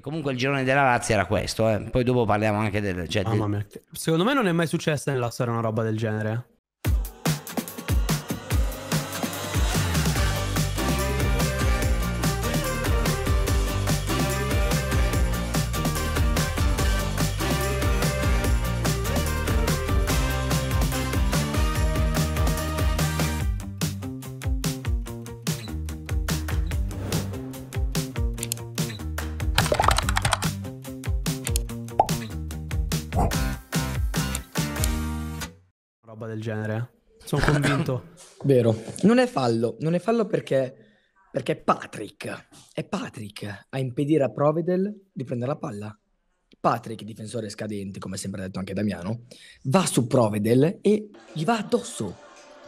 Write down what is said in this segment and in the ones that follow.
E comunque il girone della Lazio era questo, eh. poi dopo parliamo anche del... Cioè, Mamma mia. Secondo me non è mai successa nella storia una roba del genere. Vero. Non è fallo, non è fallo perché, perché Patrick, è Patrick a impedire a Provedel di prendere la palla. Patrick, difensore scadente, come sempre ha detto anche Damiano, va su Provedel e gli va addosso.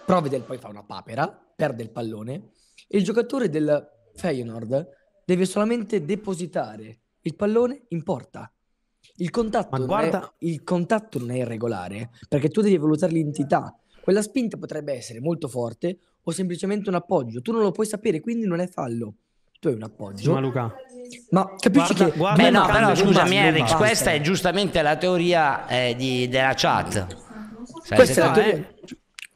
Provedel poi fa una papera, perde il pallone e il giocatore del Feyenoord deve solamente depositare il pallone in porta. Il contatto, guarda... è, il contatto non è irregolare perché tu devi valutare l'entità quella spinta potrebbe essere molto forte o semplicemente un appoggio. Tu non lo puoi sapere, quindi non è fallo. Tu hai un appoggio. Sì, ma Luca, ma capisci guarda, che guarda, Beh, no, però no, scusami Eric, eh, questa è giustamente la teoria eh, di, della chat. Cioè, questa, è la teoria,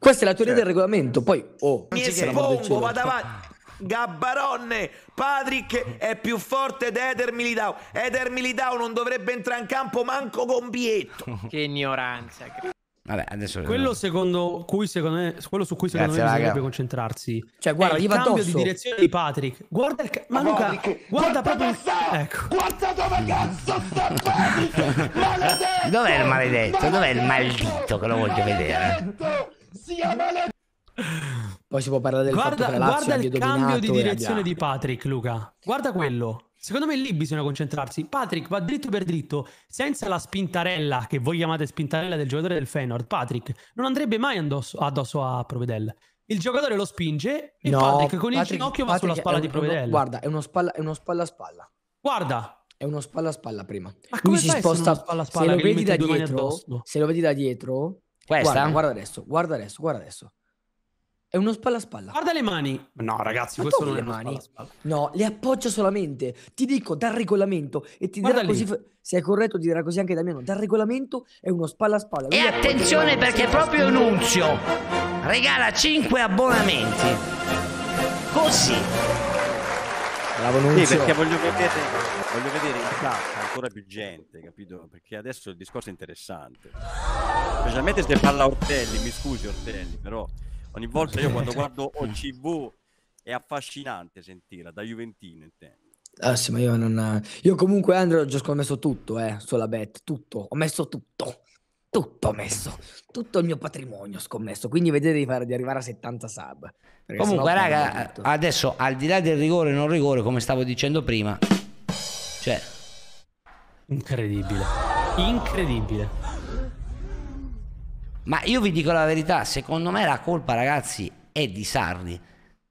questa è la teoria cioè. del regolamento. Poi oh, mi espongo, vado avanti. Gabbaronne, Patrick è più forte di Eder Militao. Eder Militao non dovrebbe entrare in campo manco con Bietto. che ignoranza. Vabbè, adesso quello, secondo cui, secondo me, quello su cui secondo Grazie, me bisognerebbe concentrarsi. Cioè, guarda, il cambio di direzione di Patrick. Guarda il ca- ma Luca, guarda, guarda proprio sta, ecco. Guarda dove cazzo sta Patrick! maledetto! Dov'è il maledetto? maledetto? Dov'è il maldito che lo voglio vedere? Sia maledetto! Poi si può parlare del guarda, fatto che guarda il cambio di direzione di Patrick, Luca. Guarda quello. Secondo me lì bisogna concentrarsi. Patrick va dritto per dritto, senza la spintarella che voi chiamate spintarella del giocatore del Feyenoord. Patrick non andrebbe mai addosso, addosso a Provedel. Il giocatore lo spinge e no, Patrick con Patrick, il ginocchio Patrick va sulla spalla uno, di Provedel. Guarda, è uno spalla è uno spalla a spalla. Guarda, è uno spalla a spalla prima. Ma come si sposta spalla a spalla? Se lo, vedi da dietro, se lo vedi da dietro, Questa? Guarda, guarda adesso, guarda adesso, guarda adesso. È uno spalla a spalla. Guarda le mani. No, ragazzi, Ma questo non le è uno mani. Spalla spalla. No, le appoggia solamente. Ti dico dal regolamento e ti Guarda dirà lì. così se è corretto ti dirà così anche Damiano. Dal regolamento è uno spalla a spalla. Lui e attenzione perché proprio Nunzio regala 5 abbonamenti. Così. Bravo Nunzio. Sì, perché voglio vedere, voglio vedere in chat ancora più gente, capito? Perché adesso il discorso è interessante. Specialmente se parla Ortelli, mi scusi Ortelli, però Ogni volta io quando guardo OCV è affascinante sentire da Juventino intendo. Ah sì, ma io non... Io comunque, Andrea, ho già scommesso tutto, eh, sulla bet, tutto. Ho messo tutto. Tutto ho messo. Tutto il mio patrimonio ho scommesso. Quindi vedete di, far, di arrivare a 70 sub. Comunque, raga, adesso, al di là del rigore e non rigore, come stavo dicendo prima, cioè... Incredibile. Incredibile. Ma io vi dico la verità, secondo me la colpa ragazzi è di Sarri.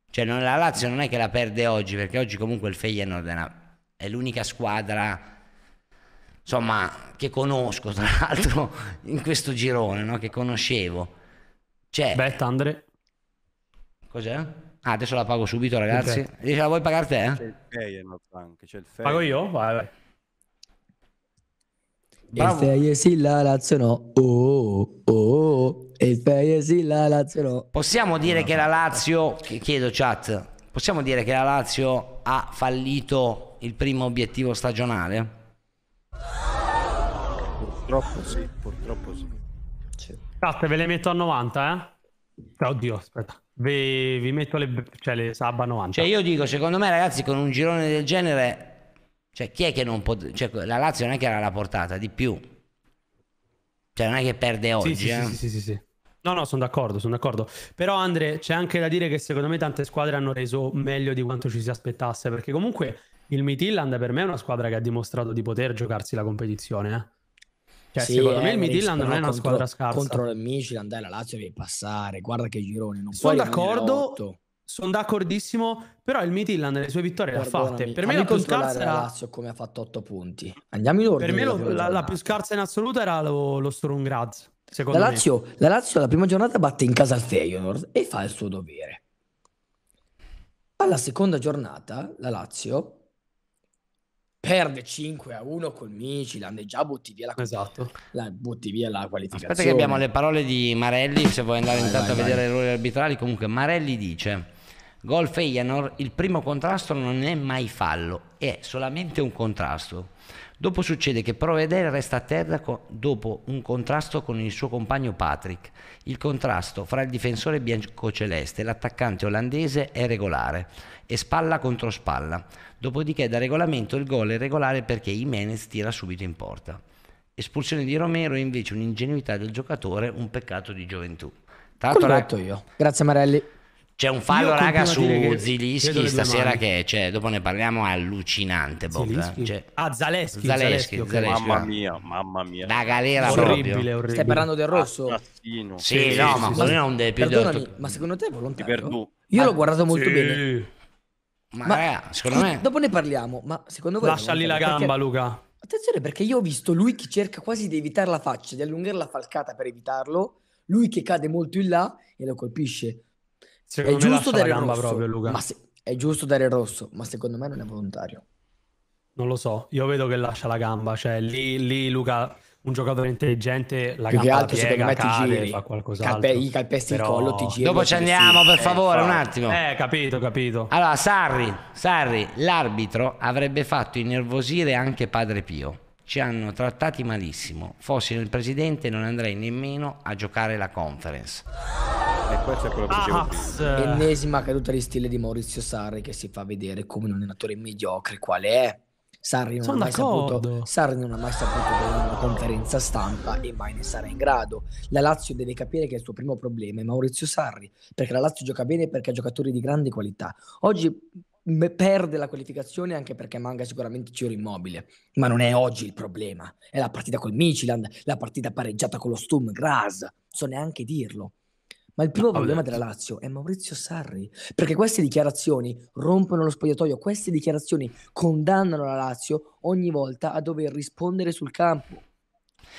Cioè non, la Lazio non è che la perde oggi, perché oggi comunque il Feyenoord è, una, è l'unica squadra insomma, che conosco tra l'altro in questo girone, no? che conoscevo. Cioè, Bet Andre. Cos'è? Ah, adesso la pago subito ragazzi. Okay. La vuoi pagare te? Eh? C'è il Feyenoord anche, c'è il Feyenoord. Pago io? Vai, vai. Bravo. E feie sì la Lazio no. Oh, oh, oh. E feie sì la Lazio no. Possiamo dire che la Lazio, chiedo chat, possiamo dire che la Lazio ha fallito il primo obiettivo stagionale? Purtroppo sì, purtroppo sì. Chat, ve le metto a 90, eh? Cioè, oddio, aspetta. Vi, vi metto le, cioè, le sub a 90. Cioè io dico, secondo me ragazzi con un girone del genere cioè, chi è che non può. Cioè, la Lazio non è che era la portata, di più. Cioè, non è che perde oggi. Sì, eh? sì, sì, sì, sì, No, no, sono d'accordo, sono d'accordo. Però, Andre, c'è anche da dire che secondo me tante squadre hanno reso meglio di quanto ci si aspettasse. Perché comunque il Midland per me è una squadra che ha dimostrato di poter giocarsi la competizione. Eh. Cioè, sì, secondo eh, me il Midland non è una squadra scarsa. Contro il Midland, dai, la Lazio devi passare. Guarda che girone, non sono puoi d'accordo. Sono d'accordissimo, però il Midland le sue vittorie le ha fatte. Per me la più scarsa era... Lazio come ha fatto 8 punti. Andiamo in ordine. Per me lo, la, la, più scarsa in assoluto era lo, lo Graz, secondo la Lazio, me. La Lazio la prima giornata batte in casa il Feyenoord e fa il suo dovere. Alla seconda giornata la Lazio perde 5 a 1 col Micilan e già butti via la, esatto. la, butti via la qualificazione. Aspetta che abbiamo le parole di Marelli, se vuoi andare vai, intanto vai, a vedere vai. errori arbitrali, comunque Marelli dice Gol Feyenoord, il primo contrasto non è mai fallo, è solamente un contrasto. Dopo succede che Provedel resta a terra dopo un contrasto con il suo compagno Patrick. Il contrasto fra il difensore biancoceleste e l'attaccante olandese è regolare e spalla contro spalla. Dopodiché da regolamento il gol è regolare perché Jimenez tira subito in porta. Espulsione di Romero è invece un'ingenuità del giocatore, un peccato di gioventù. Tanto L'ho detto io. Grazie Marelli. C'è un fallo, raga, su Zilischi stasera che cioè, dopo ne parliamo, allucinante. Bob, cioè, ah, Zaleschi, Zaleschi, Zaleschi, Zaleschi Mamma mia, mamma mia. Da galera orribile, proprio. Orribile. Stai parlando del rosso? Assassino. Sì, sì, no, sì, ma quello è un dei più del... Ma secondo te è volontario? Io l'ho guardato molto sì. bene. Ma, ma raga, secondo me... Dopo ne parliamo, ma secondo voi... Lascia lì la gamba, perché... Luca. Attenzione perché io ho visto lui che cerca quasi di evitare la faccia, di allungare la falcata per evitarlo, lui che cade molto in là e lo colpisce. Secondo è giusto dare gamba rosso, proprio, Luca. Ma se, è giusto dare rosso, ma secondo me non è volontario. Non lo so, io vedo che lascia la gamba, cioè lì, lì Luca, un giocatore intelligente, la Più gamba altro, piega, me, cade, giri, fa qualcos'altro. Calpe, gli calpesti Però... il collo, ti giri. Dopo ci andiamo, sì. per eh, favore, eh, un attimo. Eh, capito, capito. Allora, Sarri, Sarri, l'arbitro avrebbe fatto innervosire anche Padre Pio. Ci hanno trattati malissimo. Fossi il presidente non andrei nemmeno a giocare la conference. E questo è quello che dicevo. Ah, Ennesima caduta di stile di Maurizio Sarri che si fa vedere come un allenatore mediocre qual è. Sarri non, ha saputo, Sarri non, ha mai saputo, in una conferenza stampa e mai ne sarà in grado. La Lazio deve capire che il suo primo problema è Maurizio Sarri, perché la Lazio gioca bene perché ha giocatori di grande qualità. Oggi perde la qualificazione anche perché manca sicuramente Ciro Immobile, ma non è oggi il problema. È la partita col Miciland, la partita pareggiata con lo Sturm Graz, non so neanche dirlo. Ma il primo no, problema della Lazio è Maurizio Sarri, perché queste dichiarazioni rompono lo spogliatoio, queste dichiarazioni condannano la Lazio ogni volta a dover rispondere sul campo.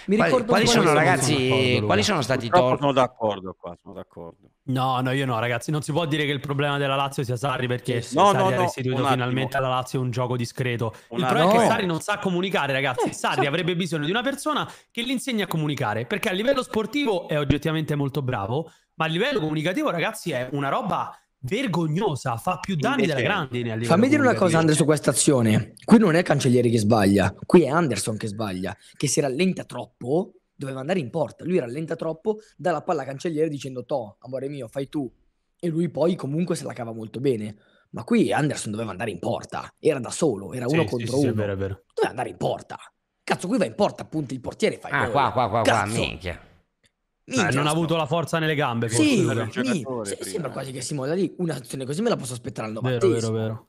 Mi quali, quali sono, ragazzi? quali sono stati i torti? Sono d'accordo qua, sono d'accordo. No, no, io no, ragazzi. Non si può dire che il problema della Lazio sia Sarri perché no, Sarri no, ha restituito no, finalmente alla Lazio un gioco discreto. Un il problema è che Sarri non sa comunicare, ragazzi. Eh, Sarri sa... Certo. avrebbe bisogno di una persona che gli insegni a comunicare perché a livello sportivo è oggettivamente molto bravo, ma a livello comunicativo, ragazzi, è una roba vergognosa, fa più danni Invece, della grandine. Fammi dire una cosa, Andre, su questa azione. Qui non è Cancellieri che sbaglia, qui è Anderson che sbaglia, che si rallenta troppo, doveva andare in porta. Lui rallenta troppo, dà la palla a Cancellieri dicendo To, amore mio, fai tu. E lui poi comunque se la cava molto bene. Ma qui Anderson doveva andare in porta, era da solo, era sì, uno sì, contro sì, uno. È vero, vero. Doveva andare in porta. Cazzo, qui va in porta, appunto il portiere fa il Ah, gol. qua, qua, qua, Cazzo. qua, minchia. Minchia, eh, non ha avuto la forza nelle gambe. Sì, forse, mi, sembra quasi che si molla lì. Una situazione così me la posso aspettare al 90. Vero, vero, vero.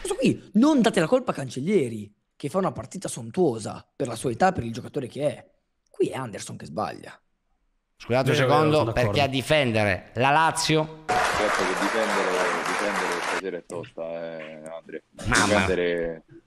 Questo qui, non date la colpa a Cancellieri, che fa una partita sontuosa per la sua età, per il giocatore che è. Qui è Anderson che sbaglia. Scusate un secondo, perché a difendere la Lazio... Certo che difendere, difendere stasera è tosta, eh, Andrea. Difendere... Mamma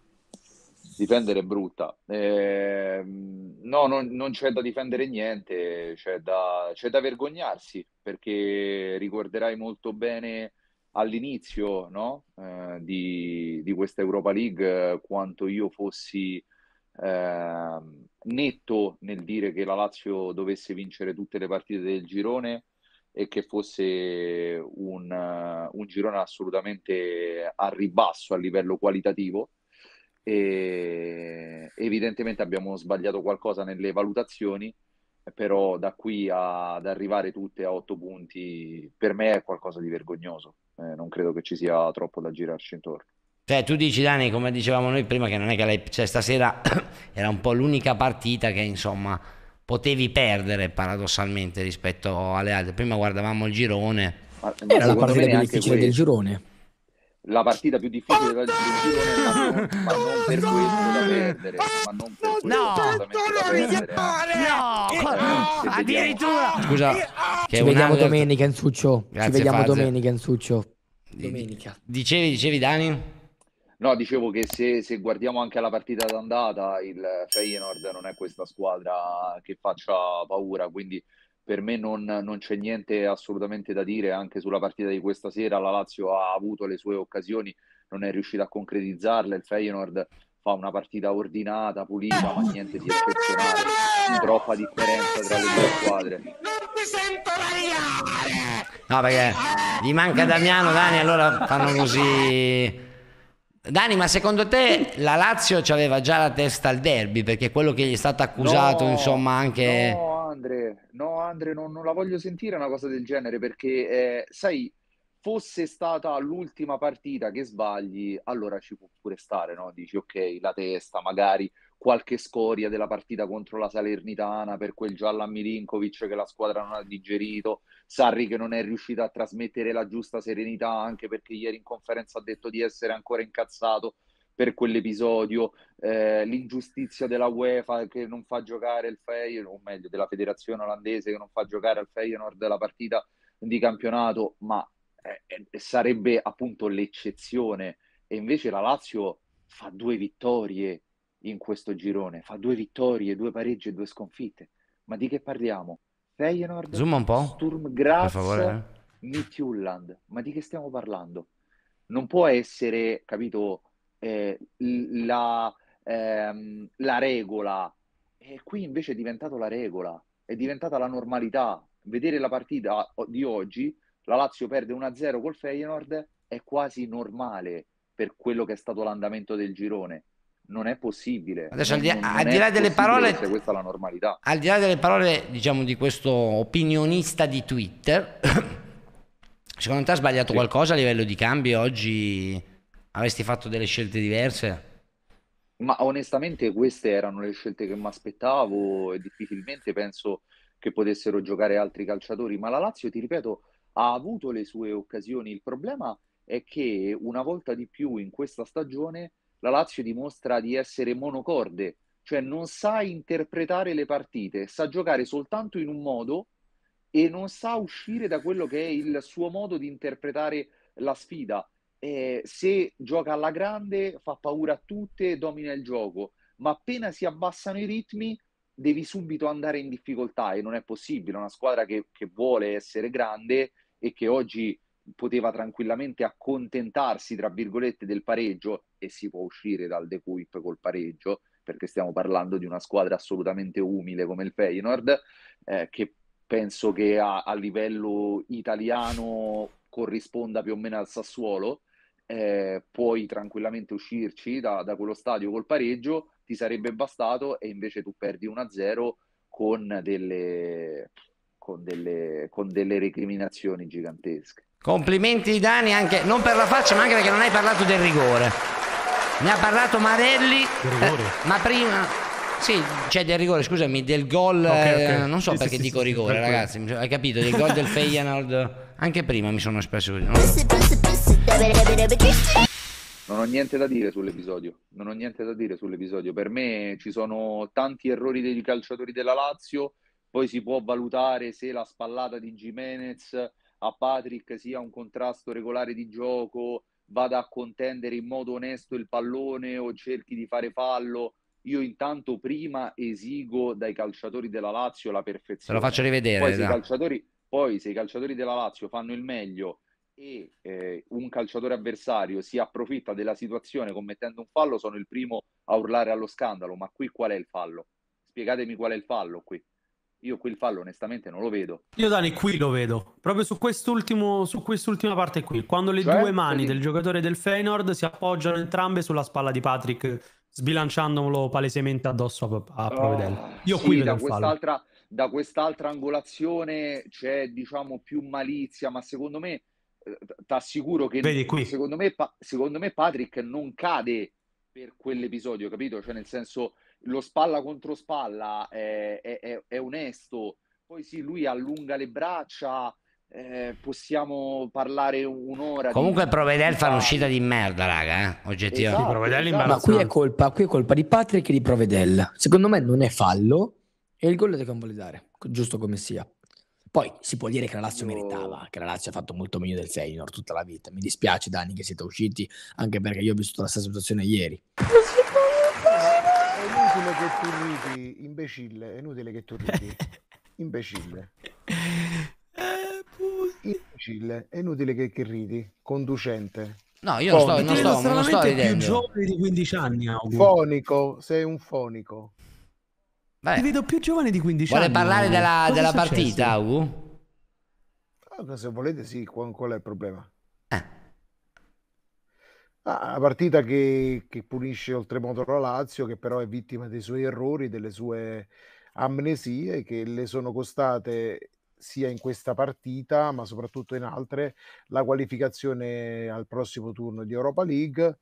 difendere è brutta. Eh, no, non, non, c'è da difendere niente, c'è da, c'è da, vergognarsi, perché ricorderai molto bene all'inizio no? eh, di, di, questa Europa League quanto io fossi eh, netto nel dire che la Lazio dovesse vincere tutte le partite del girone e che fosse un, un girone assolutamente a ribasso a livello qualitativo e evidentemente abbiamo sbagliato qualcosa nelle valutazioni, però da qui a, ad arrivare tutte a otto punti per me è qualcosa di vergognoso, eh, non credo che ci sia troppo da girarci intorno. Cioè, tu dici, Dani, come dicevamo noi prima, che non è che lei, cioè, stasera era un po' l'unica partita che insomma potevi perdere paradossalmente rispetto alle altre. Prima guardavamo il girone. Ma, era la partita più difficile del girone la partita più difficile del girone, ma, non per questo da perdere, ma non per questo no, da perdere. No, no, addirittura. Scusa, ci vediamo domenica in Succio. ci vediamo domenica in Succio. Domenica. Dicevi, dicevi Dani? No, dicevo che se, se, guardiamo anche la partita d'andata, il Feyenoord non è questa squadra che faccia paura, quindi per me non, non, c'è niente assolutamente da dire anche sulla partita di questa sera. La Lazio ha avuto le sue occasioni, non è riuscita a concretizzarle. Il Feyenoord fa una partita ordinata, pulita, ma niente di eccezionale. Troppa differenza tra le due squadre. Non ti sento variare! No, perché gli manca Damiano, Dani, allora fanno così. Dani, ma secondo te la Lazio aveva già la testa al derby? Perché quello che gli è stato accusato, no, insomma, anche... No no Andre non, non la voglio sentire una cosa del genere perché eh, sai fosse stata l'ultima partita che sbagli allora ci può pure stare no? dici ok la testa magari qualche scoria della partita contro la Salernitana per quel giallo a Milinkovic che la squadra non ha digerito, Sarri che non è riuscito a trasmettere la giusta serenità anche perché ieri in conferenza ha detto di essere ancora incazzato per quell'episodio, eh, l'ingiustizia della UEFA che non fa giocare il Feyenoord, o meglio della federazione olandese che non fa giocare al Feyenoord la partita di campionato, ma eh, eh, sarebbe appunto l'eccezione. E invece la Lazio fa due vittorie in questo girone, fa due vittorie, due pareggi e due sconfitte. Ma di che parliamo? Feyenoord, Zoom un po'. Sturm Graz, per favore, eh. Ma di che stiamo parlando? Non può essere, capito, eh, la, ehm, la regola. E qui invece è diventato la regola, è diventata la normalità. Vedere la partita di oggi, la Lazio perde 1-0 col Feyenoord, è quasi normale per quello che è stato l'andamento del girone non è possibile. Adesso al di, al di là delle parole, questa è la normalità. Al di là delle parole, diciamo, di questo opinionista di Twitter, secondo te ha sbagliato sì. qualcosa a livello di cambi oggi avresti fatto delle scelte diverse? Ma onestamente queste erano le scelte che mi aspettavo e difficilmente penso che potessero giocare altri calciatori, ma la Lazio, ti ripeto, ha avuto le sue occasioni. Il problema è che una volta di più in questa stagione la Lazio dimostra di essere monocorde, cioè non sa interpretare le partite, sa giocare soltanto in un modo e non sa uscire da quello che è il suo modo di interpretare la sfida eh, se gioca alla grande fa paura a tutte, domina il gioco, ma appena si abbassano i ritmi devi subito andare in difficoltà e non è possibile. Una squadra che, che vuole essere grande e che oggi poteva tranquillamente accontentarsi, tra virgolette, del pareggio e si può uscire dal De Kuip col pareggio perché stiamo parlando di una squadra assolutamente umile come il Feyenoord eh, che penso che a, a livello italiano corrisponda più o meno al Sassuolo eh, puoi tranquillamente uscirci da, da, quello stadio col pareggio, ti sarebbe bastato e invece tu perdi 1-0 con delle, con delle, con delle recriminazioni gigantesche. Complimenti Dani anche, non per la faccia ma anche perché non hai parlato del rigore. Ne ha parlato Marelli, eh, ma prima... Sì, cioè del rigore, scusami, del gol, okay, okay. Eh, non so sì, perché sì, dico sì, rigore ragazzi, hai capito, del gol del Feyenoord, anche prima mi sono espresso così. No? Non ho niente da dire sull'episodio, non ho niente da dire sull'episodio. Per me ci sono tanti errori dei calciatori della Lazio, poi si può valutare se la spallata di Jimenez a Patrick sia un contrasto regolare di gioco, vada a contendere in modo onesto il pallone o cerchi di fare fallo. Io intanto prima esigo dai calciatori della Lazio la perfezione. Te lo faccio rivedere. Poi, se i calciatori, poi se i calciatori della Lazio fanno il meglio e eh, un calciatore avversario si approfitta della situazione commettendo un fallo, sono il primo a urlare allo scandalo. Ma qui qual è il fallo? Spiegatemi qual è il fallo qui. Io qui il fallo onestamente non lo vedo. Io Dani qui lo vedo, proprio su, quest'ultimo, su quest'ultima parte qui, quando le cioè, due mani perché... del giocatore del Feynord si appoggiano entrambe sulla spalla di Patrick, sbilanciandomelo palesemente addosso a, a ah, Provedel. Io oh, qui vedo da quest'altra, da quest'altra angolazione c'è diciamo più malizia, ma secondo me ti assicuro che Vedi qui. Secondo, me, pa- secondo me Patrick non cade per quell'episodio, capito? Cioè nel senso lo spalla contro spalla è, è, è, è onesto, poi sì, lui allunga le braccia, eh, possiamo parlare un'ora. Comunque di... Provedel fa un'uscita di merda, raga. Eh? Oggettivamente. Esatto, esatto. Ma qui è, colpa, qui è colpa di Patrick e di Provedel. Secondo me non è fallo e il gol lo devono dare giusto come sia. Poi si può dire che la Lazio meritava, che la Lazio ha fatto molto meglio del Feyenoord tutta la vita. Mi dispiace Dani che siete usciti, anche perché io ho vissuto la stessa situazione ieri. Eh, è inutile che tu ridi, imbecille, è inutile che tu ridi. Imbecille. Eh, imbecille, è inutile che, che ridi, conducente. No, io Fonico. non sto, non sto, non sto più giovane di 15 anni. Auguro. Fonico, sei un fonico. Vabbè. Ti vedo più giovane di 15 Vuole anni. Vuole parlare della, della partita, Augu? Ah, se volete, sì, qual, è il problema? Eh. Ah, partita che, che, punisce oltremodo la Lazio, che però è vittima dei suoi errori, delle sue amnesie, che le sono costate sia in questa partita, ma soprattutto in altre, la qualificazione al prossimo turno di Europa League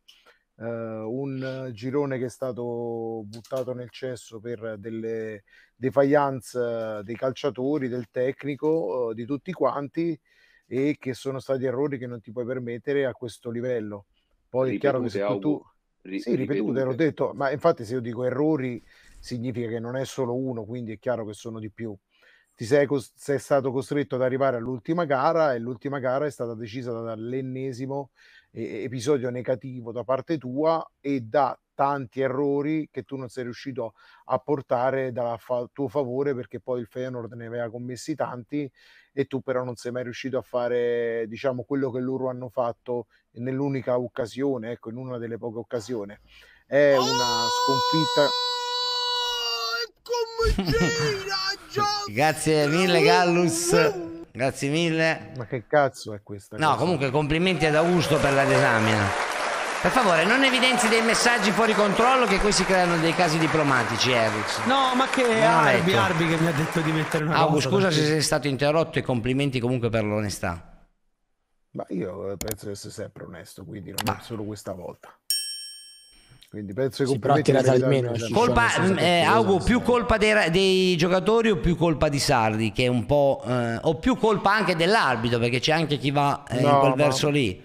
eh, un girone che è stato buttato nel cesso per delle defiance dei calciatori, del tecnico, eh, di tutti quanti e che sono stati errori che non ti puoi permettere a questo livello. Poi ripetute, è chiaro che se tu, tu... Ri- sì, ripetute, l'ho detto, ma infatti se io dico errori significa che non è solo uno, quindi è chiaro che sono di più. Ti sei, cos- sei stato costretto ad arrivare all'ultima gara e l'ultima gara è stata decisa dall'ennesimo eh, episodio negativo da parte tua e da tanti errori che tu non sei riuscito a portare dal fa- tuo favore perché poi il Feyenoord ne aveva commessi tanti e tu però non sei mai riuscito a fare diciamo quello che loro hanno fatto nell'unica occasione, ecco, in una delle poche occasioni. È una sconfitta ah, Grazie mille Gallus. Grazie mille. Ma che cazzo è questa? No, cosa? comunque complimenti ad Augusto per la disamina. Per favore, non evidenzi dei messaggi fuori controllo che qui si creano dei casi diplomatici, Eric. No, ma che Arbi, Arbi che mi ha detto di mettere una Augusto, cosa. scusa se sei stato interrotto e complimenti comunque per l'onestà. Ma io eh, penso di essere sempre onesto, quindi non ah. solo questa volta. Quindi penso che sì, però ha tirato almeno. Colpa, mm, eh, Augo, più colpa dei, dei, giocatori o più colpa di Sardi, che è un po'. Eh, o più colpa anche dell'arbitro, perché c'è anche chi va eh, no, in quel ma... verso lì.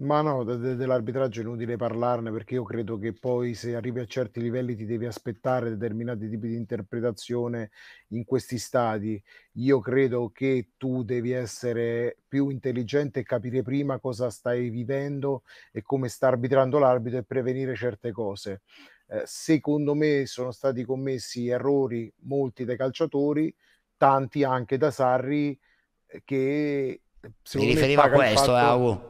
Ma no, dell'arbitraggio è inutile parlarne perché io credo che poi se arrivi a certi livelli ti devi aspettare determinati tipi di interpretazione in questi stadi. Io credo che tu devi essere più intelligente e capire prima cosa stai vivendo e come sta arbitrando l'arbitro e prevenire certe cose. Eh, secondo me sono stati commessi errori molti dai calciatori, tanti anche da Sarri eh, che... Eh, Mi riferiva a questo, fatto...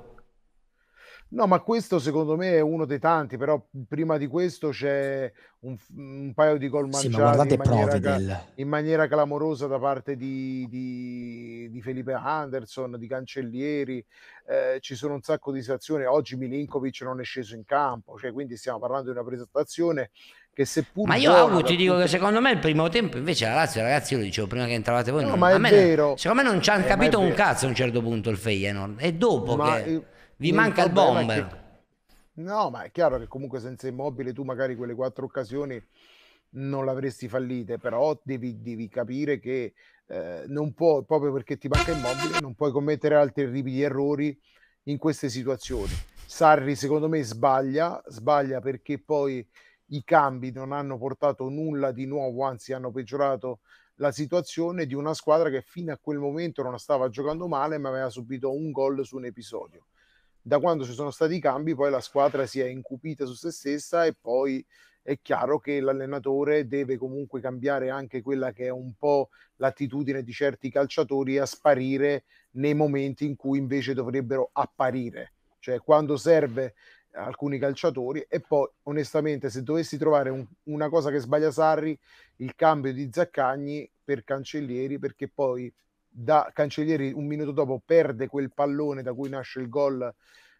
No, ma questo secondo me è uno dei tanti, però prima di questo c'è un, un paio di gol mangiati sì, ma in, maniera ca- in, maniera clamorosa da parte di, di, di Felipe Anderson, di Cancellieri, eh, ci sono un sacco di situazioni, oggi Milinkovic non è sceso in campo, cioè, quindi stiamo parlando di una presentazione che seppur... Ma io Agu ti dico che secondo me il primo tempo invece la Lazio, ragazzi, io lo dicevo prima che entravate voi, no, non, ma è me, vero. secondo me non ci hanno eh, capito un cazzo a un certo punto il Feyenoord, e dopo ma che... Io vi manca il bomber. Che... No, ma è chiaro che comunque senza immobile tu magari quelle quattro occasioni non l'avresti fallite, però devi, devi capire che eh, non può, proprio perché ti manca immobile, non puoi commettere altri terribili errori in queste situazioni. Sarri secondo me sbaglia, sbaglia perché poi i cambi non hanno portato nulla di nuovo, anzi hanno peggiorato la situazione di una squadra che fino a quel momento non stava giocando male ma aveva subito un gol su un episodio da quando ci sono stati i cambi poi la squadra si è incupita su se stessa e poi è chiaro che l'allenatore deve comunque cambiare anche quella che è un po' l'attitudine di certi calciatori a sparire nei momenti in cui invece dovrebbero apparire, cioè quando serve alcuni calciatori e poi onestamente se dovessi trovare un, una cosa che sbaglia Sarri il cambio di Zaccagni per Cancellieri perché poi da Cancellieri un minuto dopo perde quel pallone da cui nasce il gol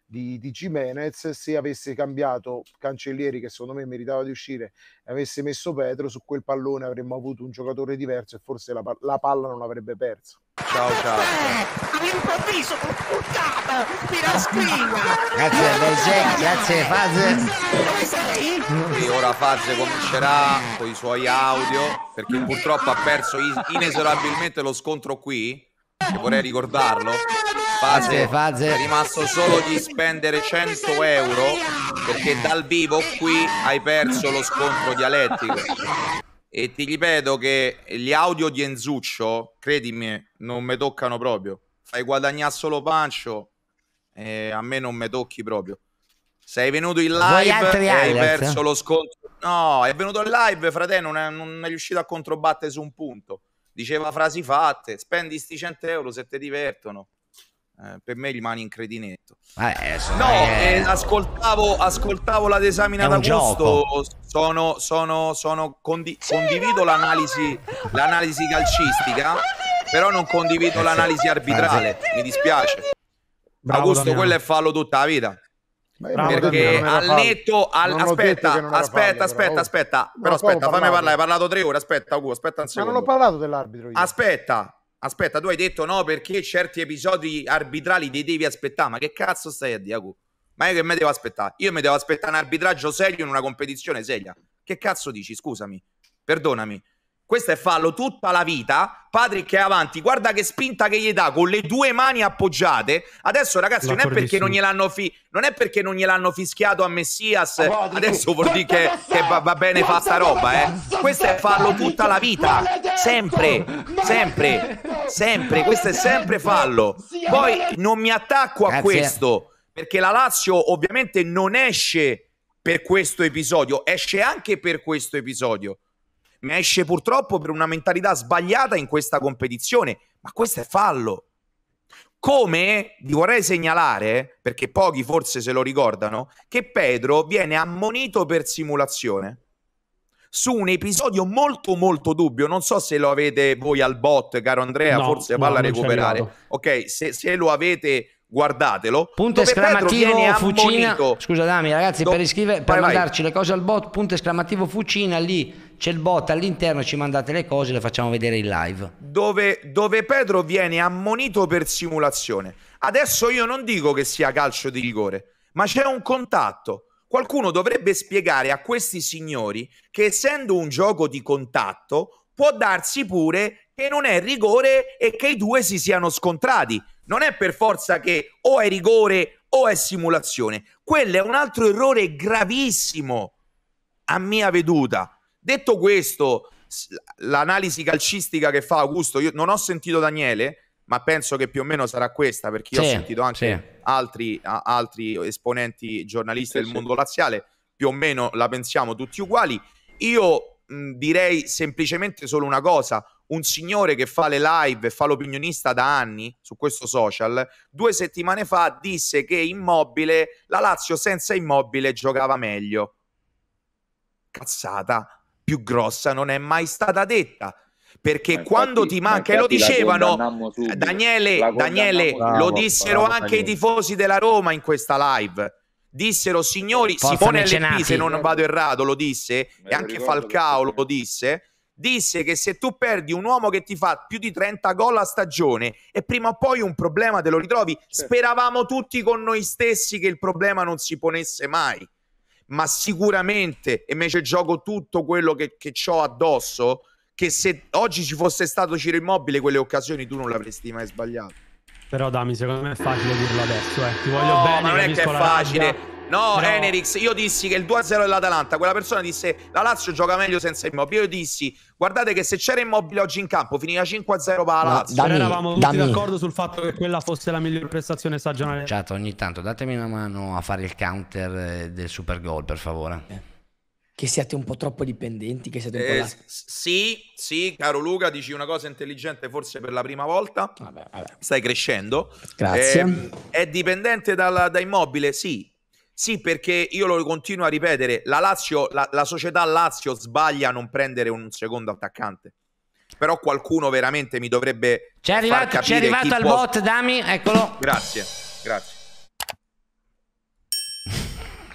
di, di Jimenez, se avesse cambiato Cancellieri che secondo me meritava di uscire e avesse messo Petro su quel pallone avremmo avuto un giocatore diverso e forse la, la palla non l'avrebbe persa. Ciao ciao. Eh, all'improvviso con puttana, pirascrina. Grazie eh, a Vegè, eh, grazie Faz. Dove sei? E ora Faz comincerà con i suoi audio perché purtroppo ha perso inesorabilmente lo scontro qui. Che vorrei ricordarlo. Fase, fase. È rimasto solo di spendere 100 euro perché dal vivo qui hai perso lo scontro dialettico. E ti ripeto che gli audio di Enzuccio, credimi, non mi toccano proprio. Fai guadagnare solo Pancio e eh, a me non mi tocchi proprio. Sei venuto in live e hai perso eh? lo scontro. No, è venuto in live, fratello, non è, non è riuscito a controbattere su un punto. Diceva frasi fatte, spendi sti 100 euro se ti divertono. Eh, per me rimane incredinetto. eh, no, eh, ascoltavo, ascoltavo la desaminata gusto. Sono, sono, sono condi- condivido l'analisi, l'analisi calcistica, però non condivido l'analisi arbitrale. Mi dispiace. Bravo, Augusto, Damiano. quello è fallo tutta la vita. Bravo, perché al netto al... aspetta aspetta aspetta, aspetta aspetta però aspetta oh. fammi parlare hai parlato tre ore aspetta Augusto aspetta un secondo ma non ho parlato dell'arbitro io. aspetta Aspetta, tu hai detto no perché certi episodi arbitrali li devi aspettare. Ma che cazzo stai a Diaco? Ma io che me devo aspettare? Io mi devo aspettare un arbitraggio serio in una competizione seria. Che cazzo dici? Scusami, perdonami questo è fallo tutta la vita. Patrick è avanti, guarda che spinta che gli dà con le due mani appoggiate. Adesso, ragazzi, non è, non, fi- non è, perché non gliel'hanno fischiato a Messias. Ah, Adesso vuol dire che, che va, va, bene fa sta roba, eh. Questo è fallo tutta la vita, sempre, sempre, sempre. Questo è sempre fallo. Poi non mi attacco a questo perché la Lazio, ovviamente, non esce per questo episodio, esce anche per questo episodio ne esce purtroppo per una mentalità sbagliata in questa competizione, ma questo è fallo. Come vi vorrei segnalare, perché pochi forse se lo ricordano, che Pedro viene ammonito per simulazione su un episodio molto molto dubbio. Non so se lo avete voi al bot, caro Andrea, no, forse valla no, recuperare. Ok, se, se, lo avete guardatelo. Punto esclamativo fucina. Scusa Dami, ragazzi, Do... per iscrivere per vai, mandarci vai. le cose al bot, punto esclamativo fucina lì c'è il bot all'interno, ci mandate le cose, le facciamo vedere in live. Dove, dove, Pedro viene ammonito per simulazione. Adesso io non dico che sia calcio di rigore, ma c'è un contatto. Qualcuno dovrebbe spiegare a questi signori che essendo un gioco di contatto, può darsi pure che non è rigore e che i due si siano scontrati. Non è per forza che o è rigore o è simulazione. Quello è un altro errore gravissimo, a mia veduta Detto questo, l'analisi calcistica che fa Augusto, io non ho sentito Daniele, ma penso che più o meno sarà questa, perché io sì, ho sentito anche sì. altri, a, altri, esponenti giornalisti sì, del mondo laziale, più o meno la pensiamo tutti uguali. Io mh, direi semplicemente solo una cosa, un signore che fa le live fa l'opinionista da anni su questo social, due settimane fa disse che Immobile, la Lazio senza Immobile giocava meglio. Cazzata più grossa non è mai stata detta perché infatti, quando ti manca, e lo dicevano eh, Daniele, Daniele bravo, lo dissero bravo, anche Daniele. i tifosi della Roma in questa live. Dissero signori, Forza Simone Allegri, se non vado errato, lo disse, e anche Falcao lo disse. Disse che se tu perdi un uomo che ti fa più di 30 gol a stagione e prima o poi un problema te lo ritrovi, certo. speravamo tutti con noi stessi che il problema non si ponesse mai ma sicuramente e invece gioco tutto quello che, che ho addosso che se oggi ci fosse stato Ciro Immobile quelle occasioni tu non l'avresti mai sbagliato Però Dami, secondo me è facile dirlo adesso, eh. Ti voglio no, bene, ma non è che è facile. No, no. Enerix, io dissi che il 2-0 dell'Atalanta, quella persona disse la Lazio gioca meglio senza Immobile. Io dissi guardate che se c'era Immobile oggi in campo finiva 5-0 per la Lazio. non eravamo tutti Danni. d'accordo sul fatto che quella fosse la miglior prestazione stagionale. Certo, ogni tanto datemi una mano a fare il counter eh, del super goal, per favore. Eh che siete un po' troppo dipendenti, che siete un eh, po' là. Sì, sì, caro Luca, dici una cosa intelligente forse per la prima volta. Vabbè, vabbè. Stai crescendo. Grazie. Eh, è dipendente dal, da immobile, sì. Sì, perché io lo continuo a ripetere, la, Lazio, la, la società Lazio sbaglia a non prendere un secondo attaccante però qualcuno veramente mi dovrebbe c'è arrivato, c'è arrivato al può... bot Dami eccolo grazie grazie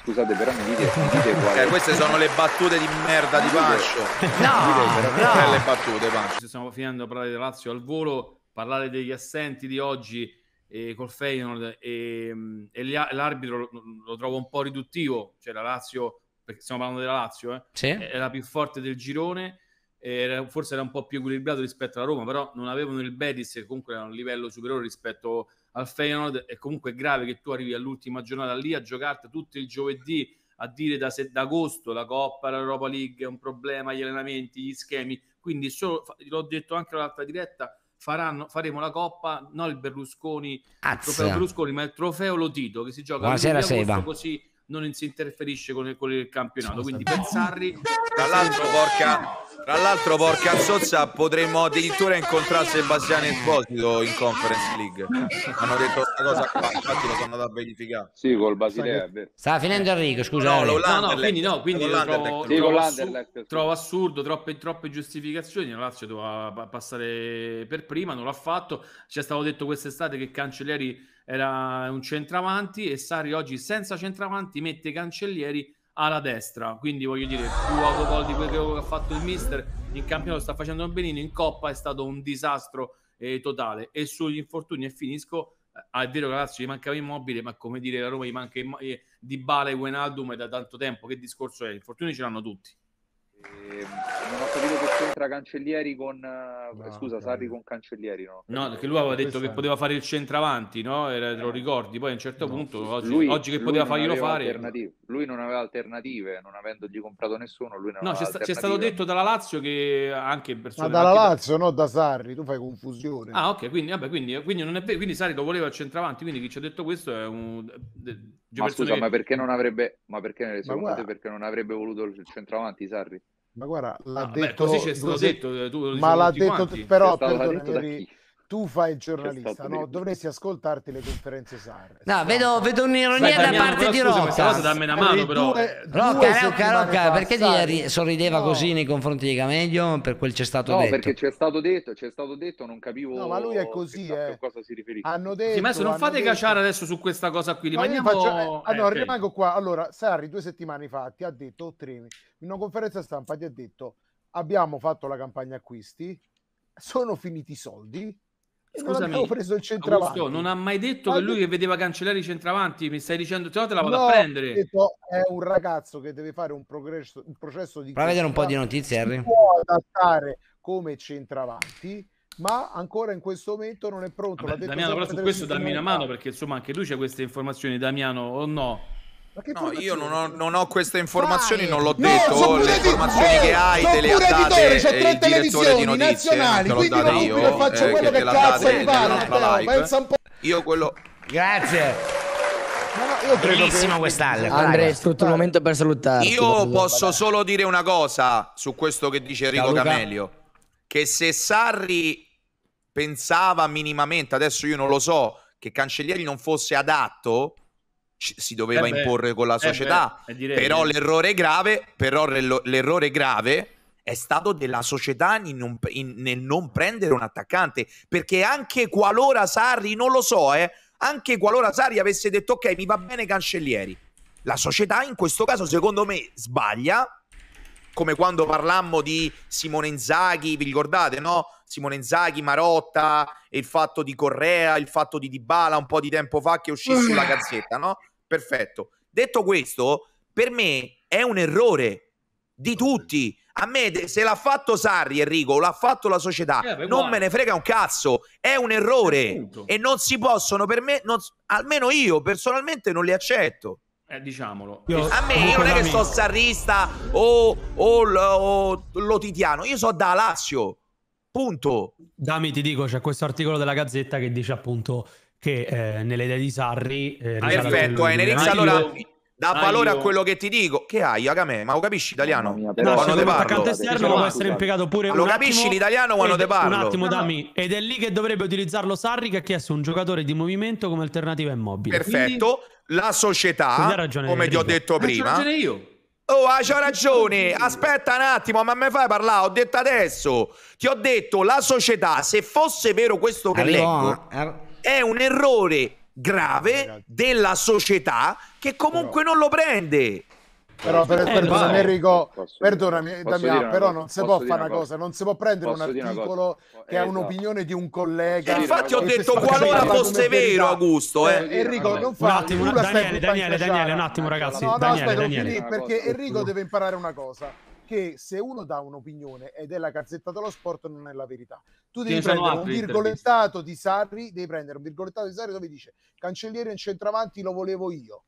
scusate però mi dite, mi dite quale... eh, queste sono le battute di merda di Pancio no, no. no. Cioè, le battute Pancio stiamo finendo a parlare di Lazio al volo parlare degli assenti di oggi e col Feyenoord e, e l'arbitro lo, lo, trovo un po' riduttivo, cioè la Lazio, perché stiamo parlando della Lazio, eh, sì. era più forte del girone, era, forse era un po' più equilibrato rispetto alla Roma, però non avevano il Betis che comunque era un livello superiore rispetto al Feyenoord e comunque è grave che tu arrivi all'ultima giornata lì a giocarti tutto il giovedì a dire da, se, da agosto la Coppa, la Europa League è un problema, gli allenamenti, gli schemi, quindi solo, l'ho detto anche all'altra diretta, faranno, faremo la coppa, non il Berlusconi, Azza. il trofeo Berlusconi, ma il trofeo Lotito che si gioca Buonasera, a così non si interferisce con il, con il campionato. Quindi Pezzarri. Tra l'altro, porca tra l'altro, porca zozza, potremmo addirittura incontrare Sebastiano Esposito in Conference League. Hanno detto questa cosa qua, infatti lo sono andato a verificare. Sì, col Basilea. Stava finendo Enrico, scusa. No, no, no, quindi no, quindi trovo, sì, trovo, assurdo, trovo, assurdo, troppe, troppe giustificazioni. La Lazio doveva passare per prima, non l'ha fatto. Ci è stato detto quest'estate che Cancellieri era un centravanti e Sari oggi senza centravanti mette Cancellieri alla destra. Quindi voglio dire, più autogol di quello che ha fatto il mister, in campionato sta facendo benino, in coppa è stato un disastro eh, totale. E sugli infortuni, e finisco, ah, è vero che la gli mancava Immobile, ma come dire, la Roma gli manca eh, Di Bale e Guenaldum è da tanto tempo, che discorso è? Gli Infortuni ce l'hanno tutti. Eh, non ho capito che c'entra Cancellieri con eh, no, scusa, Sarri con Cancellieri. No, no perché lui aveva detto che poteva fare il centravanti, no? Era, te lo eh. ricordi? Poi a un certo no, punto, oggi, lui, oggi che poteva farglielo fare, lui non aveva alternative, non avendogli comprato nessuno. Lui non no, c'è, sta, c'è, stato detto dalla Lazio che anche persone. Ma dalla Lazio, da... no, da Sarri, tu fai confusione. Ah, ok, quindi, vabbè, quindi, quindi non è vero. Quindi Sarri lo voleva il centravanti. Quindi chi ci ha detto questo è un. Ma scusa, che... ma perché non avrebbe, ma perché nelle perché non avrebbe voluto il centravanti Sarri? Ma guarda, l'ha no, ah, detto, beh, così c'è stato detto, eh, tu ma l'ha detto, quanti. però, tu fai il giornalista, no? dovresti ascoltarti le conferenze SAR. No, vedo, vedo un'ironia da parte di Rocca. dammi una mano, però. Due, eh. Rocca, due Rocca, Rocca perché ti sorrideva no. così nei confronti di Cameglio per quel c'è stato no, detto? No, perché c'è stato detto, c'è stato detto, non capivo No, ma lui è così, eh. a cosa si riferisce. Hanno detto, sì, ma adesso non fate detto. cacciare adesso su questa cosa qui, rimaniamo... Faccio... Eh, eh allora, eh, rimango qua. Allora, Sarri due settimane fa ti ha detto, Tremi, in una conferenza stampa ti ha detto abbiamo fatto la campagna acquisti, sono finiti i soldi, Scusami, non preso il centravanti. Augusto, non ha mai detto Ma che lui che vedeva cancellare i centravanti, mi stai dicendo te la vado no, a prendere. Detto, è un ragazzo che deve fare un, progresso, un processo di... Prova a vedere un po' di notizie, Harry. può adattare come centravanti ma ancora in questo momento non è pronto. Vabbè, Damiano, però su questo dammi una mano perché insomma anche lui c'è queste informazioni, Damiano, o no? No, io non ho, non ho, queste informazioni, Vai. non l'ho no, detto. So le informazioni eh, che hai te le ha date ho tre televisioni notizie, nazionali, quindi date io, io faccio eh, quello che, che cazzo mi pare. Pensa un po'. Io quello... Grazie. No, no, Bellissimo che... quest'altro. Andrea, è tutto il momento per salutare. Io posso solo dire una cosa su questo che dice Enrico Camelio. Che se Sarri pensava minimamente, adesso io non lo so, che Cancellieri non fosse adatto ci, si doveva eh imporre con la eh società, eh beh, però, l'errore grave, però l'errore grave è stato della società non, in, nel non prendere un attaccante, perché anche qualora Sarri, non lo so, eh, anche qualora Sarri avesse detto ok mi va bene Cancellieri, la società in questo caso secondo me sbaglia, come quando parlammo di Simone Inzaghi, vi ricordate no? Simone Zaghi, Marotta, il fatto di Correa, il fatto di Dybala un po' di tempo fa che uscì sulla eh. gazzetta, no? Perfetto. Detto questo, per me è un errore di tutti. A me se l'ha fatto Sarri, Enrico, l'ha fatto la società, eh, beh, non me ne frega un cazzo, è un errore e non si possono per me, non, almeno io personalmente non li accetto. Eh, diciamolo. Io, a me io non è che amico. sarrista o, o, o, o lotitiano, io so da Lazio appunto. Dami, ti dico, c'è questo articolo della Gazzetta che dice appunto che eh, nelle idee di Sarri... Eh, ah, perfetto, Enerix, eh, allora Da valore a quello che ti dico. Che hai, Agame? Ma lo capisci italiano? no, quando te parlo. esterno può essere impiegato pure Lo capisci attimo, l'italiano quando eh, te parlo? Un attimo, dammi. Ed è lì che dovrebbe utilizzarlo Sarri che ha chiesto un giocatore di movimento come alternativa immobile. Perfetto. Quindi... La società, come ti ho detto prima, io Oh, ah, ragione. Aspetta un attimo, ma mi fai parlare? Ho detto adesso. Ti ho detto, la società, se fosse vero questo che leggo, eh? er- è un errore grave della società che comunque non lo prende però per, eh, perdona, Enrico, perdonami Damiano, però non si può fare una cosa, non si può prendere un articolo che è eh, esatto. un'opinione di un collega. Infatti ho detto qualora fosse vero Augusto, eh. eh. Enrico non fa un attimo, Daniele, Daniele, Daniele, un attimo ragazzi, no, no, Daniele, aspetta, Daniele. perché Enrico deve imparare una cosa che se uno dà un'opinione ed è la gazzetta dello sport non è la verità. Tu devi prendere un virgolettato di Sarri, devi prendere un virgolettato di Sarri dove dice cancelliere in centravanti lo volevo io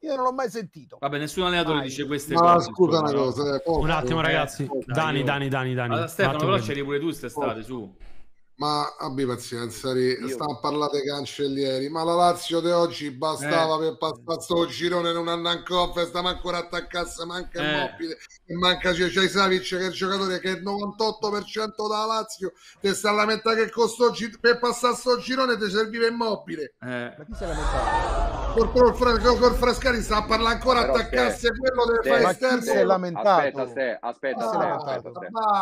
io non l'ho mai sentito. Vabbè, nessun allenatore mai. dice queste Ma cose. scusa una cosa. Oh, un attimo, eh, ragazzi. Eh, eh Dani, Dani, Dani, Dani. Allora, Stefano, però c'eri pure tu quest'estate, oh. su. Ma abbi pazienza, ri... stanno a parlare cancellieri. Ma la Lazio di oggi bastava eh. per passare sto girone, non hanno ancora, stiamo ancora attaccasse, manca eh. immobile, manca c'è cioè, Savic che è il giocatore che è il 98% da Lazio, ti sta a lamentare che con sto per passare sto girone ti serviva immobile. Eh. Ma chi si è lamentato? portò col Frascari sta a parlare ancora attaccarsi a quello del fare esterno si è lamentato aspetta aspetta aspetta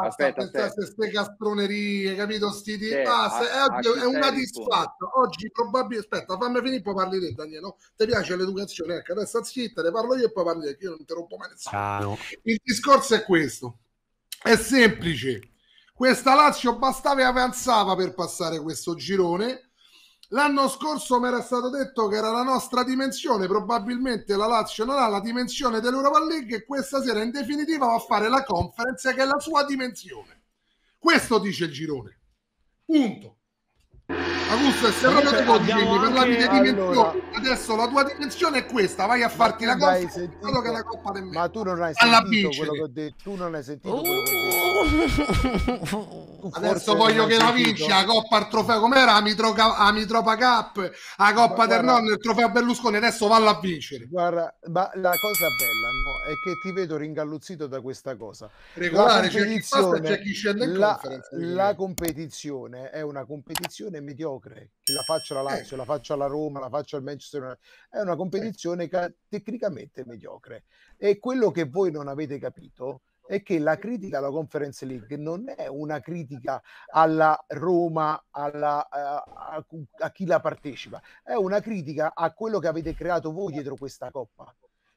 aspetta aspetta queste castronerie capito sti di basta è una disfatta oggi probabilmente aspetta fammi finire poi parli te Daniele ti piace l'educazione ecco adesso zitta ne parlo io e poi parli te io non interrompo mai nessuno il discorso è questo è semplice questa Lazio bastava e avanzava per passare questo girone L'anno scorso mi era stato detto che era la nostra dimensione, probabilmente la Lazio non ha la dimensione dell'Europa League e questa sera in definitiva va a fare la conference che è la sua dimensione. Questo dice il girone. Punto. Augusto, se proprio tu dimmi, parlavi di dimensioni, adesso la tua dimensione è questa, vai a farti la conference, sentito, che la coppa Ma tu non hai sentito quello che ho detto, tu non hai sentito quello che ho detto adesso voglio che la vinci la coppa al trofeo com'era la Mitropa, Mitropa Cup la coppa del nonno il trofeo Berlusconi adesso valla a vincere guarda ma la cosa bella no, è che ti vedo ringalluzzito da questa cosa regolare c'è chi passa c'è chi scende in la, la competizione è una competizione mediocre che la faccia la eh. Lazio eh. la faccia la Roma la faccia il Manchester United è una eh. competizione eh. tecnicamente mediocre e quello che voi non avete capito è che la critica alla Conference League non è una critica alla Roma, alla, eh, a, a, a chi la partecipa, è una critica a quello che avete creato voi dietro questa coppa.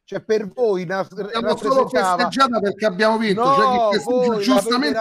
Cioè, per voi una, abbiamo solo festeggiata perché abbiamo vinto. Cioè, no, cioè, festeggio, giustamente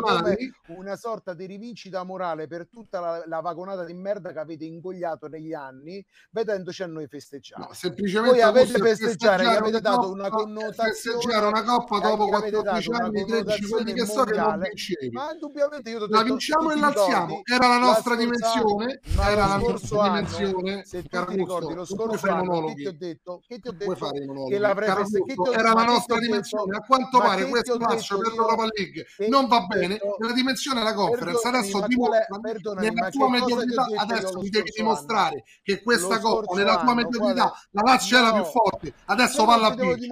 come una sorta di rivincita morale per tutta la, la, vagonata di merda che avete ingoiato negli anni, vedendoci a noi festeggiare. No, semplicemente voi avete festeggiato, avete dato una connotazione. Festeggiare una coppa eh, dopo 14 anni, 13, quelli che so che non vincevi. Ma indubbiamente io detto, La vinciamo e l'alziamo. Era la nostra dimensione. Era la nostra dimensione. Se tu ti ricordi, lo scorso anno, che ti ho detto, che ti ho detto che l'avrebbe scritto era la nostra dimensione a quanto pare questo passo per l'Europa League non va bene la dimensione la conference adesso dimostra nella tua mediocrità adesso mi devi dimostrare che questa coppa nella tua mediocrità la Lazio è la più forte adesso va alla bici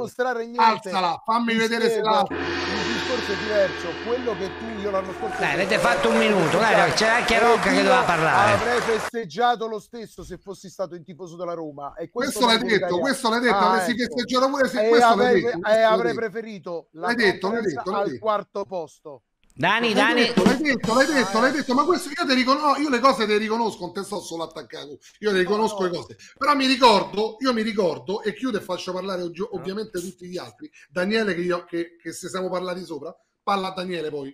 alzala fammi vedere se l'altra discorso è diverso. Quello che tu io l'anno scorso. Dai, avete fatto un eh, minuto, dai, c'era anche Rocca che doveva parlare. Avrei festeggiato lo stesso se fossi stato in tifoso della Roma. E questo, questo l'hai detto, italiano. questo l'hai detto, ah, avresti ecco. festeggiato pure se e questo avrei, l'hai detto. E avrei preferito la detto, l'hai detto, l'hai detto. al quarto posto. Dani, Dani. Detto, l'hai detto, l'hai detto, l'hai detto, ma questo io, riconos- io le cose le riconosco, non te sto solo attaccato, io le riconosco le cose. Però mi ricordo, io mi ricordo, e chiudo e faccio parlare ov- ah. ovviamente tutti gli altri, Daniele che, io, che, che se siamo parlati sopra, parla a Daniele poi.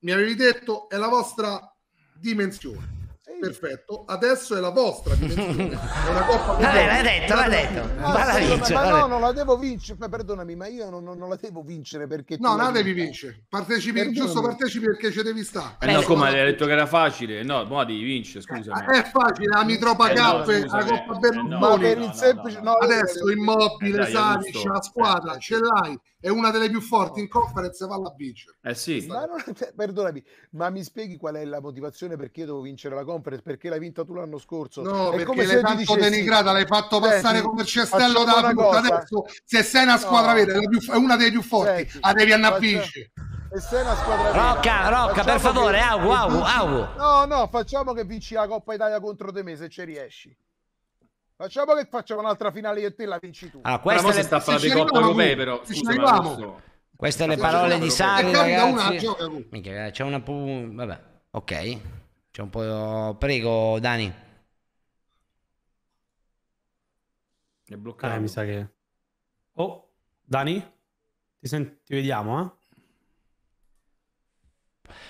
Mi avevi detto, è la vostra dimensione perfetto. Adesso è la vostra dimensione. È una coppa che. Vabbè, l'hai detto, l'ha detto. Eh, ma, la vince, ma no, non la devo vincere. Perdonami, ma io non, non la devo vincere perché. No, non la devi vincere. Partecipi, giusto partecipi perché ci devi stare. Eh, eh no, come hai detto che era facile? No, ma devi vincere, scusa. Eh, è facile, la Mitropa eh, Cup, no, la eh, Coppa Berlusconi. No, no, no, no, Adesso immobile, eh, Savic, la squadra, ce l'hai è una delle più forti in conference e va alla vincere. Eh sì. Ma non, perdonami, ma mi spieghi qual è la motivazione perché devo vincere la conference? Perché l'hai vinta tu l'anno scorso? No, è perché come l'hai tanto dicessi... denigrata, l'hai fatto passare Senti, come il cestello da tuta. Adesso, se sei una squadra no. vera, è, più, è, una delle più forti, Senti, la devi andare a vincere. E sei una squadra vera, Rocca, Rocca, per favore, che... au, au, au. No, no, facciamo che vinci la Coppa Italia contro te me se ci riesci. Facciamo che facciamo un'altra finale e te la vinci tu. Ah, questa le... si sta parlando di Coppa Europea, però. Scusa, Queste le parole di Sari, ragazzi. Una, c'è una Vabbè, ok. C'è un po'... Prego, Dani. È eh, bloccato. Ah, mi sa che... Oh, Dani? Ti, senti... Ti vediamo, eh?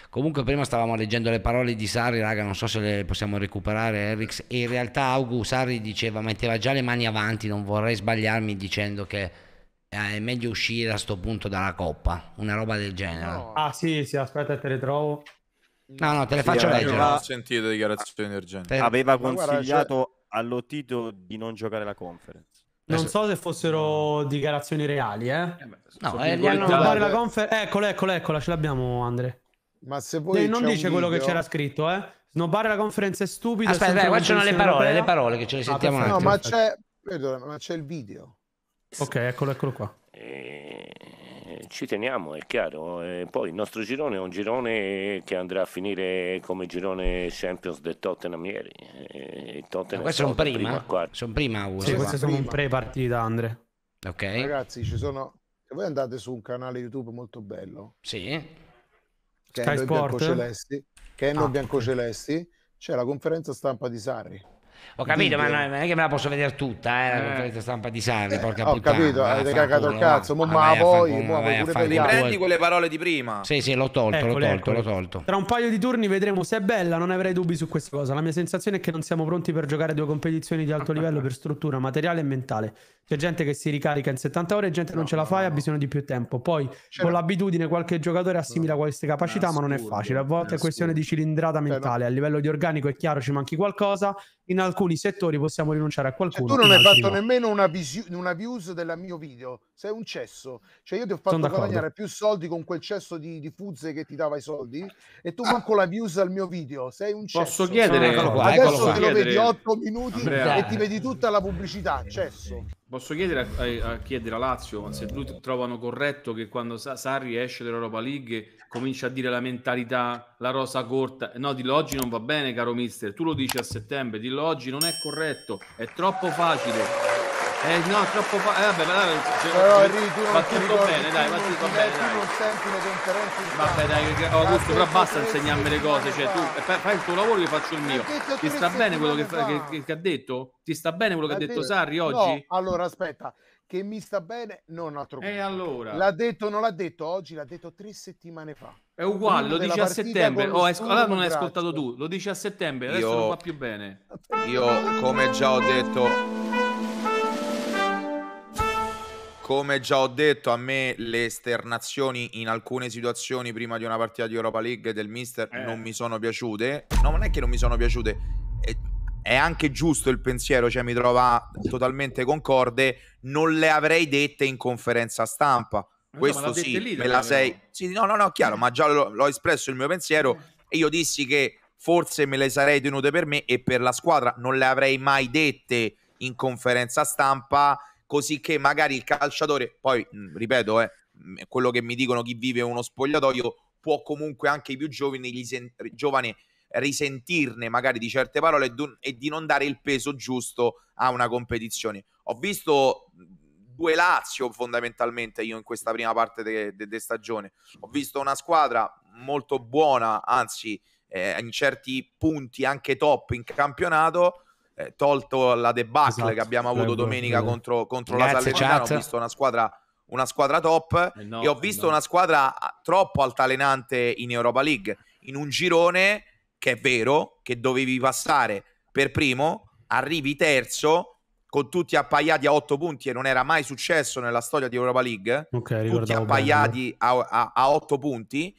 Comunque prima stavamo leggendo le parole di Sarri, raga, non so se le possiamo recuperare Eriks, e in realtà Augu Sarri diceva, metteva già le mani avanti, non vorrei sbagliarmi dicendo che eh, è meglio uscire a sto punto dalla coppa, una roba del genere. No. Ah sì, sì, aspetta, te le trovo. No, no, te le sì, faccio leggere. Non ho sentito dichiarazioni del genere. Aveva consigliato all'Otito di non giocare la conference. Non so se fossero dichiarazioni reali, eh. no, eh, hanno... la confer- Eccolo, eccolo, eccola, ce l'abbiamo, Andre. Ma se voi non dice video... quello che c'era scritto, eh? Snobbare la conferenza è stupido. Aspetta, aspetta, qua c'erano le parole, le parole che ce le ah, sentiamo ah, un attimo. No, ma c'è... Perdona, ma c'è il video. Ok, eccolo, eccolo qua. Eh, ci teniamo, è chiaro. E poi il nostro girone è un girone che andrà a finire come girone Champions del Tottenham ieri. E eh, Tottenham Ma sono prima? prima sono prima, Uso. Sì, queste sono in pre-partita, Andre. Ok. Ragazzi, ci sono... voi andate su un canale YouTube molto bello. Sì che Sky è Biancocelesti, che ah. Biancocelesti, c'è la conferenza stampa di Sarri. Ho capito, Dico. ma non è che me la posso vedere tutta, eh, la eh. conferenza stampa di Sarri, eh, porca ho puttana. capito, avete cagato il cazzo, ma ma poi, ma pure Riprendi quelle parole di prima. Sì, sì, l'ho tolto, eccole, l'ho tolto, eccole. l'ho tolto. Tra un paio di turni vedremo se è bella, non avrei dubbi su questa cosa. La mia sensazione è che non siamo pronti per giocare due competizioni di alto livello per struttura, materiale e mentale. C'è gente che si ricarica in 70 ore e gente no, non ce la fa e no, ha bisogno di più tempo. Poi c'era... con l'abitudine qualche giocatore assimila queste capacità, ma non è facile. A volte è, questione di cilindrata eh, mentale. A livello di organico è chiaro ci manchi qualcosa. In alcuni settori possiamo rinunciare a cioè, qualcuno. Cioè, tu non hai fatto no. nemmeno una, visi- una views del mio video. Sei un cesso. Cioè io ti ho fatto guadagnare più soldi con quel cesso di, di Fuzze che ti dava i soldi e tu ah. manco la views al mio video. Sei un cesso. Posso chiedere? Adesso te lo vedi 8 minuti Andrea. e ti vedi tutta la pubblicità. Cesso. Posso Posso chiedere a, a, a, chiedere a Lazio se lui trovano corretto che quando Sarri esce dall'Europa League comincia a dire la mentalità, la rosa corta. No, dillo oggi non va bene, caro mister. Tu lo dici a settembre, dillo oggi non è corretto, è troppo facile. Eh no, troppo fa... Eh, vabbè, dai, cioè, Però Henry, tu non va tutto bene, dai, va tutto bene, dai. non senti le conferenze. Vabbè, dai, eh, Augusto, però basta insegnarmi le cose, cioè tu eh, fai il tuo lavoro, io faccio il mio. Ti sta bene quello che, ha detto? Ti sta bene quello che ha detto Sarri oggi? allora aspetta, che mi sta bene non altro. E eh, allora? L'ha detto non l'ha detto oggi, l'ha detto tre settimane fa. È uguale, lo dici a settembre. Oh, es- allora non hai ascoltato tu, lo dici a settembre, adesso io, non va più bene. Io, come già ho detto come già ho detto, a me le esternazioni in alcune situazioni prima di una partita di Europa League del mister eh. non mi sono piaciute. No, non è che non mi sono piaciute. È, è anche giusto il pensiero, cioè mi trova totalmente concorde. Non le avrei dette in conferenza stampa. Eh, no, Questo sì, me la sei. Sì, no, no, no, chiaro, ma già l'ho, l'ho espresso il mio pensiero e io dissi che forse me le sarei tenute per me e per la squadra. Non le avrei mai dette in conferenza stampa così che magari il calciatore, poi mm, ripeto, eh, mm, quello che mi dicono chi vive uno spogliatoio, può comunque anche i più giovani, gli sen- giovani risentirne magari di certe parole e, di non dare il peso giusto a una competizione. Ho visto mm, due Lazio fondamentalmente io in questa prima parte de, de, de stagione. Ho visto una squadra molto buona, anzi eh, in certi punti anche top in campionato, eh, tolto la debacle esatto, che abbiamo avuto domenica contro, contro Grazie, la Salernitana, chat. ho visto una squadra, una squadra top eh no, e ho visto eh no. una squadra ah, troppo altalenante in Europa League, in un girone che è vero, che dovevi passare per primo, arrivi terzo, con tutti appaiati a 8 punti e non era mai successo nella storia di Europa League. Okay, tutti appaiati eh. a, a, a, 8 punti.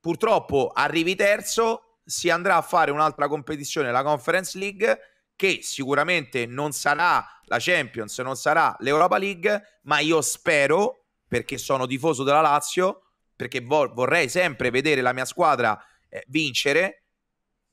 Purtroppo arrivi terzo, si andrà a fare un'altra competizione, la Conference League, che sicuramente non sarà la Champions, non sarà l'Europa League, ma io spero, perché sono tifoso della Lazio, perché vor- vorrei sempre vedere la mia squadra eh, vincere,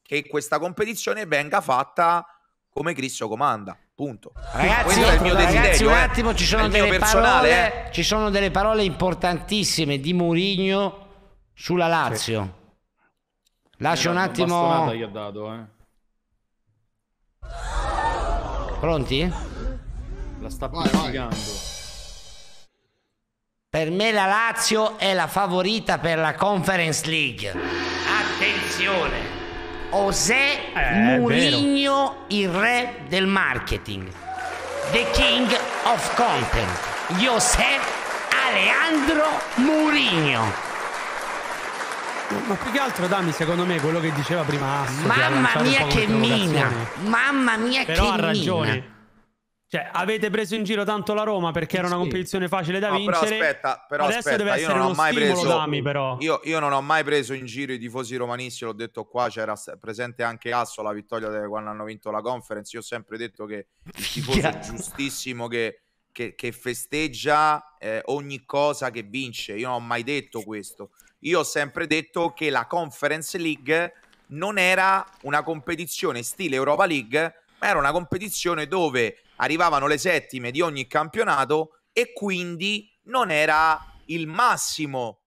che questa competizione venga fatta come Cristo comanda. Punto. Ragazzi, ragazzi un eh. attimo, ci sono, delle parole, eh. ci sono delle parole importantissime di Mourinho sulla Lazio. Sì. Lascia un attimo. Dato, eh. Pronti? La sta pizzicando. Per me la Lazio è la favorita per la Conference League. Attenzione! José eh, Mourinho, il re del marketing. The King of Content. José Alejandro Mourinho. Ma più che altro, Dami, secondo me, quello che diceva prima Asso, Mamma cioè, mia che mina! Mamma mia Però che mina! Però ha ragione. Cioè, avete preso in giro tanto la Roma perché era una competizione facile da no, vincere. Però aspetta, però Adesso aspetta, deve essere io non ho mai preso, Dami, però. Io, io, non ho mai preso in giro i tifosi romanisti, l'ho detto qua, c'era presente anche Asso la vittoria de, quando hanno vinto la conference. Io ho sempre detto che il tifoso è giustissimo che, che, che festeggia eh, ogni cosa che vince. Io non ho mai detto questo io ho sempre detto che la Conference League non era una competizione stile Europa League, ma era una competizione dove arrivavano le settime di ogni campionato e quindi non era il massimo